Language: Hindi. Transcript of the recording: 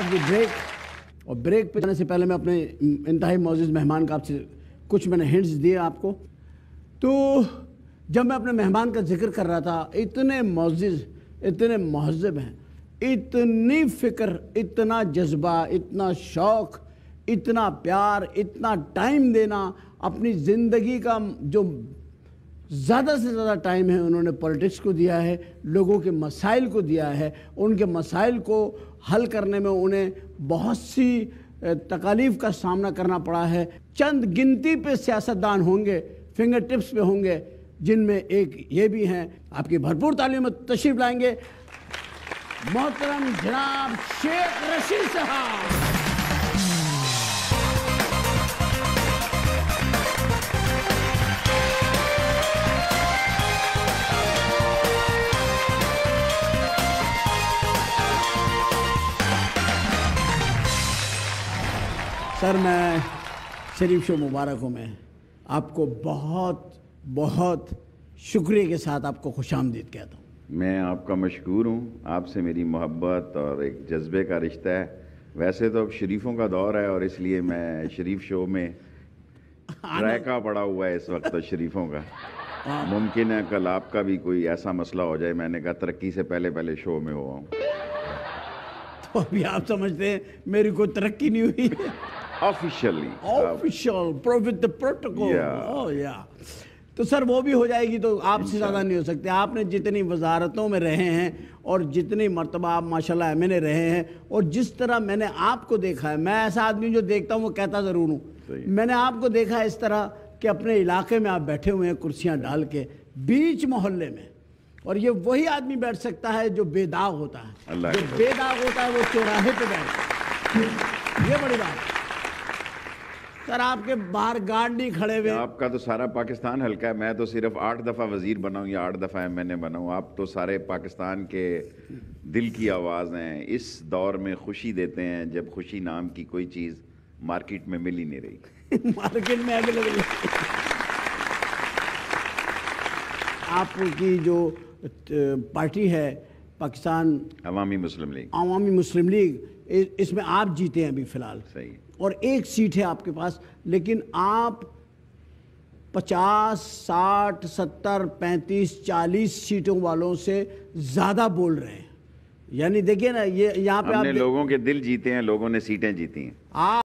ब्रेक और ब्रेक पे जाने से पहले मैं अपने इंतहाई मोज़ मेहमान का आपसे कुछ मैंने हिंट्स दिए आपको तो जब मैं अपने मेहमान का जिक्र कर रहा था इतने मोजिज इतने महजब हैं इतनी फ़िक्र इतना जज्बा इतना शौक़ इतना प्यार इतना टाइम देना अपनी ज़िंदगी का जो ज़्यादा से ज़्यादा टाइम है उन्होंने पॉलिटिक्स को दिया है लोगों के मसाइल को दिया है उनके मसाइल को हल करने में उन्हें बहुत सी तकालीफ का सामना करना पड़ा है चंद गिनती पे सियासतदान होंगे फिंगर टिप्स पे होंगे जिनमें एक ये भी हैं आपकी भरपूर तालीम तशरीफ लाएंगे मोहतरम जनाब शेख रशीद साहब सर मैं शरीफ शो मुबारक हूँ मैं आपको बहुत बहुत शुक्रिया के साथ आपको खुश आमदीद कहता हूँ मैं आपका मशहूर हूँ आपसे मेरी मोहब्बत और एक जज्बे का रिश्ता है वैसे तो अब शरीफों का दौर है और इसलिए मैं शरीफ शो में रैका पड़ा हुआ है इस वक्त तो शरीफों का हाँ। मुमकिन है कल आपका भी कोई ऐसा मसला हो जाए मैंने कहा तरक्की से पहले पहले शो में हुआ हूँ तो अभी आप समझते हैं मेरी कोई तरक्की नहीं हुई officially official profit the protocol oh या तो सर वो भी हो जाएगी तो आपसे ज़्यादा नहीं हो सकते आपने जितनी वजारतों में रहे हैं और जितनी मरतबा आप माशा एम रहे हैं और जिस तरह मैंने आपको देखा है मैं ऐसा आदमी जो देखता हूँ वो कहता ज़रूर हूँ मैंने आपको देखा है इस तरह कि अपने इलाके में आप बैठे हुए हैं कुर्सियाँ डाल के बीच मोहल्ले में और ये वही आदमी बैठ सकता है जो बेदाग होता है जो बेदाग होता है वो चौराहे पर बैठ ये बड़ी बात है सर आपके बाहर गार्ड नहीं खड़े हुए आपका तो सारा पाकिस्तान हल्का है मैं तो सिर्फ आठ दफ़ा वज़ीर बनाऊँ या आठ दफ़ा एम एन ए बनाऊँ आप तो सारे पाकिस्तान के दिल की आवाज़ हैं इस दौर में खुशी देते हैं जब खुशी नाम की कोई चीज़ मार्केट में मिल ही नहीं रही मार्केट में अवेलेबल आपकी जो पार्टी है पाकिस्तान अवामी मुस्लिम लीग अवामी मुस्लिम लीग इसमें आप जीते हैं अभी फिलहाल सही और एक सीट है आपके पास लेकिन आप पचास साठ सत्तर पैंतीस चालीस सीटों वालों से ज़्यादा बोल रहे हैं यानी देखिए ना ये यहाँ पे आपने लोगों के दिल जीते हैं लोगों ने सीटें जीती हैं आप